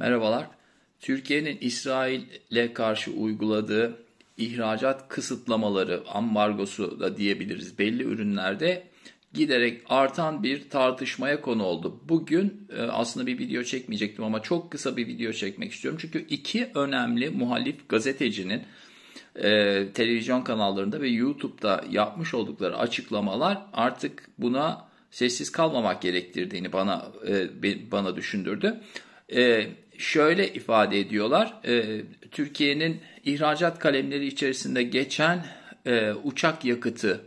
Merhabalar. Türkiye'nin İsrail'e karşı uyguladığı ihracat kısıtlamaları, ambargosu da diyebiliriz belli ürünlerde giderek artan bir tartışmaya konu oldu. Bugün e, aslında bir video çekmeyecektim ama çok kısa bir video çekmek istiyorum. Çünkü iki önemli muhalif gazetecinin e, televizyon kanallarında ve YouTube'da yapmış oldukları açıklamalar artık buna sessiz kalmamak gerektirdiğini bana e, bana düşündürdü şöyle ifade ediyorlar. E, Türkiye'nin ihracat kalemleri içerisinde geçen e, uçak yakıtı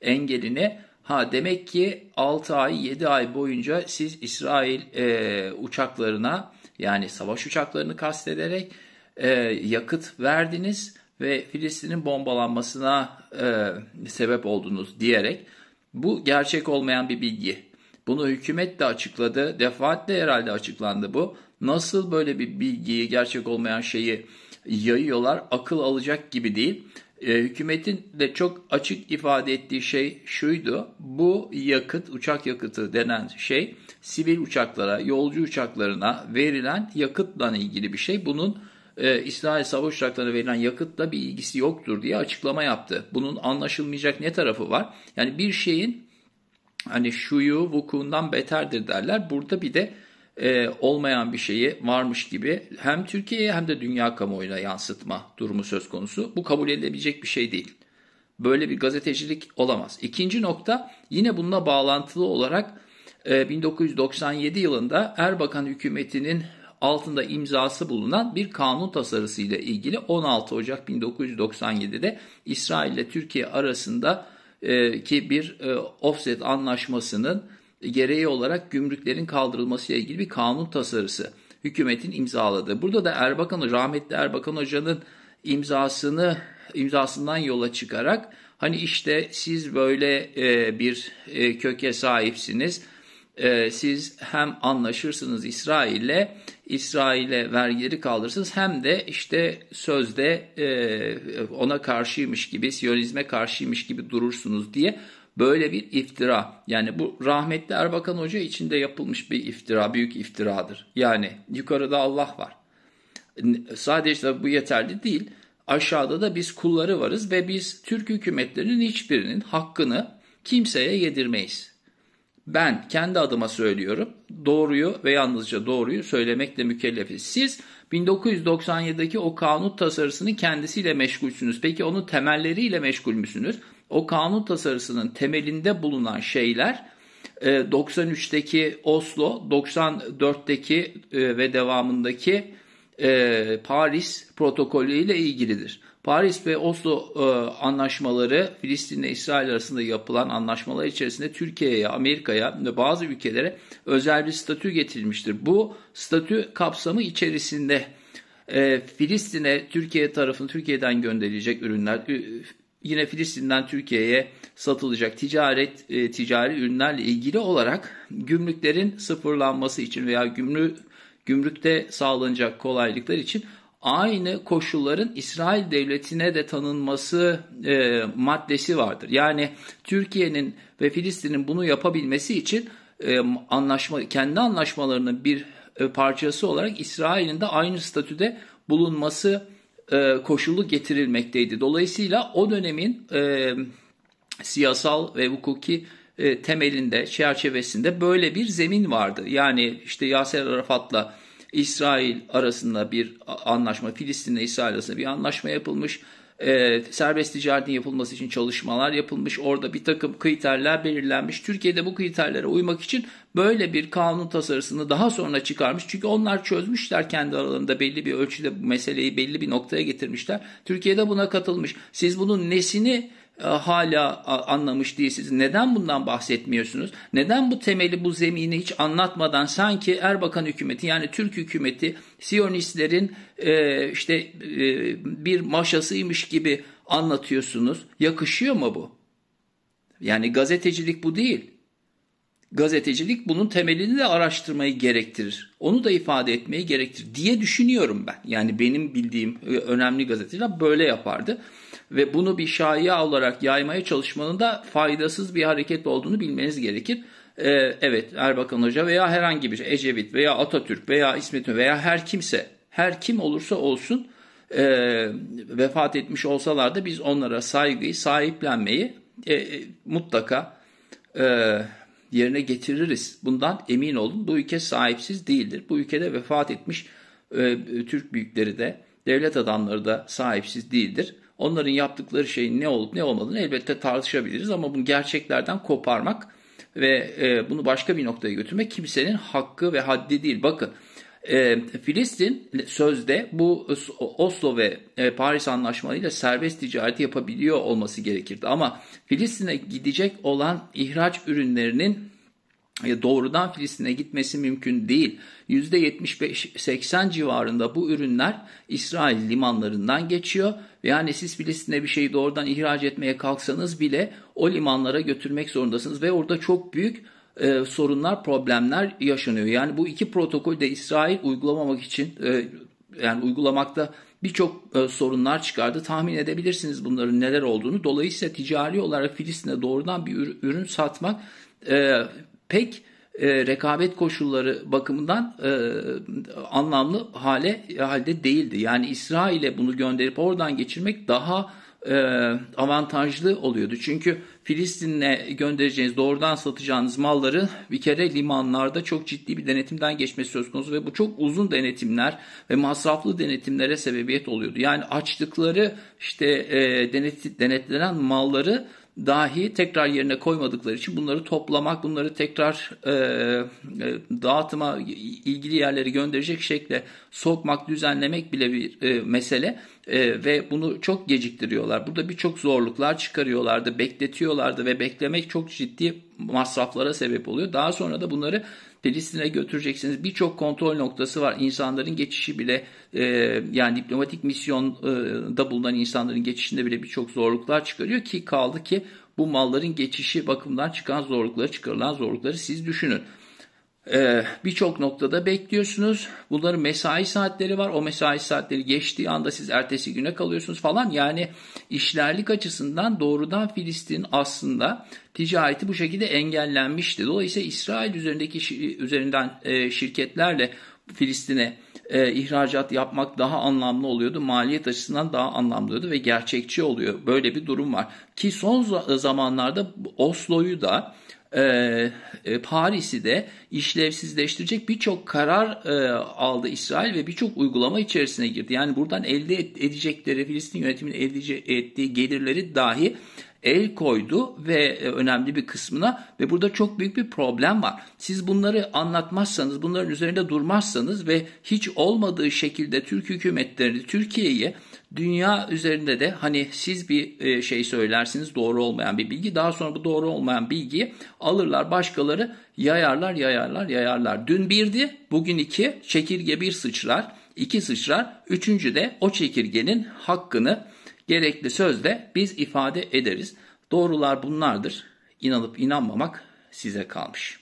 engeline ha demek ki 6 ay 7 ay boyunca siz İsrail e, uçaklarına yani savaş uçaklarını kastederek e, yakıt verdiniz ve Filistin'in bombalanmasına e, sebep oldunuz diyerek bu gerçek olmayan bir bilgi. Bunu hükümet de açıkladı. Defaatle herhalde açıklandı bu. Nasıl böyle bir bilgiyi, gerçek olmayan şeyi yayıyorlar akıl alacak gibi değil. E, hükümetin de çok açık ifade ettiği şey şuydu. Bu yakıt, uçak yakıtı denen şey sivil uçaklara, yolcu uçaklarına verilen yakıtla ilgili bir şey. Bunun e, İsrail savaş uçaklarına verilen yakıtla bir ilgisi yoktur diye açıklama yaptı. Bunun anlaşılmayacak ne tarafı var? Yani bir şeyin hani şuyu vukuundan beterdir derler. Burada bir de e, olmayan bir şeyi varmış gibi hem Türkiye'ye hem de dünya kamuoyuna yansıtma durumu söz konusu. Bu kabul edilebilecek bir şey değil. Böyle bir gazetecilik olamaz. İkinci nokta yine bununla bağlantılı olarak e, 1997 yılında Erbakan hükümetinin altında imzası bulunan bir kanun tasarısı ile ilgili 16 Ocak 1997'de İsrail ile Türkiye arasında e, ki bir e, offset anlaşmasının gereği olarak gümrüklerin kaldırılmasıyla ilgili bir kanun tasarısı hükümetin imzaladı. Burada da Erbakan rahmetli Erbakan Hoca'nın imzasını imzasından yola çıkarak hani işte siz böyle e, bir e, köke sahipsiniz. E, siz hem anlaşırsınız İsrail'le, İsrail'e vergileri kaldırırsınız hem de işte sözde e, ona karşıymış gibi, Siyonizme karşıymış gibi durursunuz diye böyle bir iftira. Yani bu rahmetli Erbakan Hoca içinde yapılmış bir iftira, büyük iftiradır. Yani yukarıda Allah var. Sadece bu yeterli değil. Aşağıda da biz kulları varız ve biz Türk hükümetlerinin hiçbirinin hakkını kimseye yedirmeyiz. Ben kendi adıma söylüyorum. Doğruyu ve yalnızca doğruyu söylemekle mükellefiz. Siz 1997'deki o kanun tasarısını kendisiyle meşgulsünüz. Peki onun temelleriyle meşgul müsünüz? o kanun tasarısının temelinde bulunan şeyler 93'teki e, Oslo, 94'teki e, ve devamındaki e, Paris protokolü ile ilgilidir. Paris ve Oslo anlaşmaları Filistin ile İsrail arasında yapılan anlaşmalar içerisinde Türkiye'ye, Amerika'ya ve bazı ülkelere özel bir statü getirilmiştir. Bu statü kapsamı içerisinde Filistin'e Türkiye tarafını Türkiye'den gönderilecek ürünler, yine Filistin'den Türkiye'ye satılacak ticaret e, ticari ürünlerle ilgili olarak gümrüklerin sıfırlanması için veya gümrü, gümrükte sağlanacak kolaylıklar için aynı koşulların İsrail devletine de tanınması e, maddesi vardır. Yani Türkiye'nin ve Filistin'in bunu yapabilmesi için e, anlaşma kendi anlaşmalarının bir e, parçası olarak İsrail'in de aynı statüde bulunması e, koşulu getirilmekteydi. Dolayısıyla o dönemin e, siyasal ve hukuki e, temelinde, çerçevesinde böyle bir zemin vardı. Yani işte Yasir Arafat'la İsrail arasında bir anlaşma, Filistin'le İsrail arasında bir anlaşma yapılmış e, serbest ticaretin yapılması için çalışmalar yapılmış. Orada bir takım kriterler belirlenmiş. Türkiye'de bu kriterlere uymak için böyle bir kanun tasarısını daha sonra çıkarmış. Çünkü onlar çözmüşler kendi aralarında belli bir ölçüde bu meseleyi belli bir noktaya getirmişler. Türkiye'de buna katılmış. Siz bunun nesini e, hala a, anlamış değilsiniz. Neden bundan bahsetmiyorsunuz? Neden bu temeli, bu zemini hiç anlatmadan sanki Erbakan hükümeti yani Türk hükümeti Siyonistlerin e, işte e, bir maşasıymış gibi anlatıyorsunuz? Yakışıyor mu bu? Yani gazetecilik bu değil. Gazetecilik bunun temelini de araştırmayı gerektirir. Onu da ifade etmeyi gerektirir diye düşünüyorum ben. Yani benim bildiğim e, önemli gazeteciler böyle yapardı ve bunu bir şaya olarak yaymaya çalışmanın da faydasız bir hareket olduğunu bilmeniz gerekir. Ee, evet Erbakan Hoca veya herhangi bir Ecevit veya Atatürk veya İsmet veya her kimse her kim olursa olsun e, vefat etmiş olsalar da biz onlara saygıyı sahiplenmeyi e, e, mutlaka e, yerine getiririz. Bundan emin olun bu ülke sahipsiz değildir. Bu ülkede vefat etmiş e, Türk büyükleri de devlet adamları da sahipsiz değildir. Onların yaptıkları şeyin ne olup ne olmadığını elbette tartışabiliriz ama bunu gerçeklerden koparmak ve e, bunu başka bir noktaya götürmek kimsenin hakkı ve haddi değil. Bakın e, Filistin sözde bu Oslo ve e, Paris anlaşmalarıyla serbest ticareti yapabiliyor olması gerekirdi. Ama Filistin'e gidecek olan ihraç ürünlerinin e, doğrudan Filistin'e gitmesi mümkün değil. %75-80 civarında bu ürünler İsrail limanlarından geçiyor. Yani siz Filistin'e bir şeyi doğrudan ihraç etmeye kalksanız bile o limanlara götürmek zorundasınız ve orada çok büyük e, sorunlar, problemler yaşanıyor. Yani bu iki protokol de İsrail uygulamamak için e, yani uygulamakta birçok e, sorunlar çıkardı. Tahmin edebilirsiniz bunların neler olduğunu. Dolayısıyla ticari olarak Filistin'e doğrudan bir ürün satmak e, pek e, rekabet koşulları bakımından e, anlamlı hale halde değildi. Yani İsrail'e bunu gönderip oradan geçirmek daha e, avantajlı oluyordu. Çünkü Filistin'e göndereceğiniz, doğrudan satacağınız malları bir kere limanlarda çok ciddi bir denetimden geçmesi söz konusu ve bu çok uzun denetimler ve masraflı denetimlere sebebiyet oluyordu. Yani açtıkları işte e, denet, denetlenen malları dahi tekrar yerine koymadıkları için bunları toplamak, bunları tekrar e, e dağıtıma ilgili yerlere gönderecek şekle sokmak, düzenlemek bile bir e, mesele e, ve bunu çok geciktiriyorlar. Burada birçok zorluklar çıkarıyorlardı, bekletiyorlardı ve beklemek çok ciddi masraflara sebep oluyor. Daha sonra da bunları Filistin'e götüreceksiniz. Birçok kontrol noktası var. İnsanların geçişi bile e, yani diplomatik misyonda bulunan insanların geçişinde bile birçok zorluklar çıkarıyor ki kaldı ki bu malların geçişi bakımından çıkan zorlukları çıkarılan zorlukları siz düşünün. Ee, Birçok noktada bekliyorsunuz. Bunların mesai saatleri var. O mesai saatleri geçtiği anda siz ertesi güne kalıyorsunuz falan. Yani işlerlik açısından doğrudan Filistin aslında ticareti bu şekilde engellenmişti. Dolayısıyla İsrail üzerindeki üzerinden e, şirketlerle Filistin'e e, ihracat yapmak daha anlamlı oluyordu. Maliyet açısından daha anlamlıydı ve gerçekçi oluyor. Böyle bir durum var. Ki son zamanlarda Oslo'yu da ee, e, Paris'i de işlevsizleştirecek birçok karar e, aldı İsrail ve birçok uygulama içerisine girdi. Yani buradan elde edecekleri Filistin yönetiminin elde ettiği gelirleri dahi el koydu ve e, önemli bir kısmına ve burada çok büyük bir problem var. Siz bunları anlatmazsanız, bunların üzerinde durmazsanız ve hiç olmadığı şekilde Türk hükümetlerini, Türkiye'yi dünya üzerinde de hani siz bir e, şey söylersiniz doğru olmayan bir bilgi daha sonra bu doğru olmayan bilgiyi alırlar başkaları yayarlar yayarlar yayarlar. Dün birdi bugün iki çekirge bir sıçrar iki sıçrar üçüncü de o çekirgenin hakkını gerekli sözle biz ifade ederiz. Doğrular bunlardır. İnanıp inanmamak size kalmış.''